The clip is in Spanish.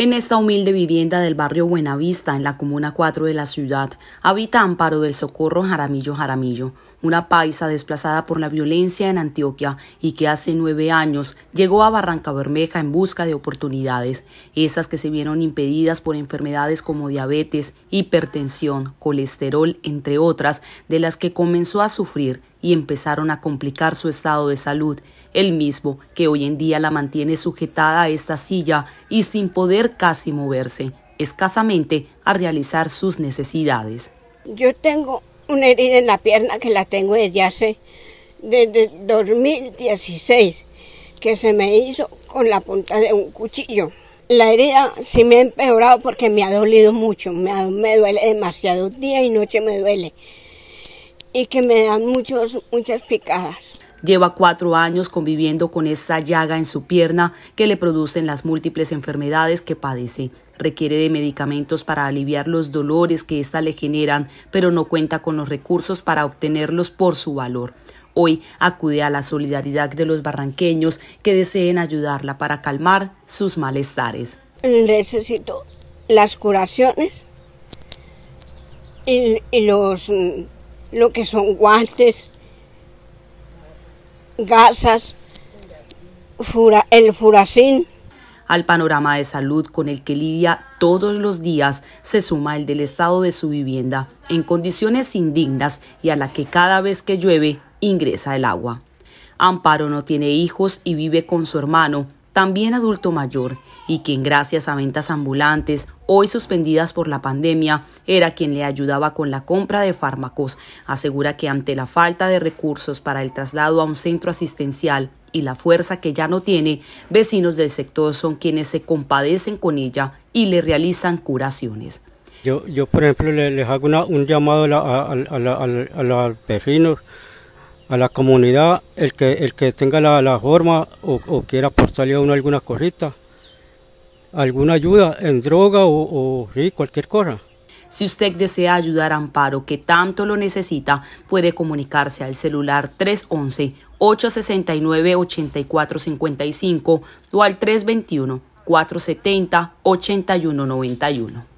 En esta humilde vivienda del barrio Buenavista, en la Comuna 4 de la ciudad, habita Amparo del Socorro Jaramillo Jaramillo, una paisa desplazada por la violencia en Antioquia y que hace nueve años llegó a Barranca Bermeja en busca de oportunidades, esas que se vieron impedidas por enfermedades como diabetes, hipertensión, colesterol, entre otras, de las que comenzó a sufrir y empezaron a complicar su estado de salud, el mismo que hoy en día la mantiene sujetada a esta silla y sin poder casi moverse, escasamente a realizar sus necesidades. Yo tengo una herida en la pierna que la tengo desde hace desde 2016 que se me hizo con la punta de un cuchillo. La herida sí me ha empeorado porque me ha dolido mucho, me, me duele demasiado, día y noche me duele y que me dan muchos, muchas picadas. Lleva cuatro años conviviendo con esta llaga en su pierna que le producen las múltiples enfermedades que padece. Requiere de medicamentos para aliviar los dolores que ésta le generan, pero no cuenta con los recursos para obtenerlos por su valor. Hoy acude a la solidaridad de los barranqueños que deseen ayudarla para calmar sus malestares. Necesito las curaciones y los mm, lo que son guantes, gasas, el furacín. Al panorama de salud con el que lidia todos los días se suma el del estado de su vivienda, en condiciones indignas y a la que cada vez que llueve ingresa el agua. Amparo no tiene hijos y vive con su hermano, también adulto mayor, y quien gracias a ventas ambulantes, hoy suspendidas por la pandemia, era quien le ayudaba con la compra de fármacos, asegura que ante la falta de recursos para el traslado a un centro asistencial y la fuerza que ya no tiene, vecinos del sector son quienes se compadecen con ella y le realizan curaciones. Yo, yo por ejemplo, les, hago un llamado a los vecinos a la comunidad, el que, el que tenga la, forma o, quiera aportarle a uno alguna corrita alguna ayuda en droga o, cualquier cosa. Si usted desea ayudar a Amparo, que tanto lo necesita, puede comunicarse al celular 311-869-8455 o al 321-470-8191.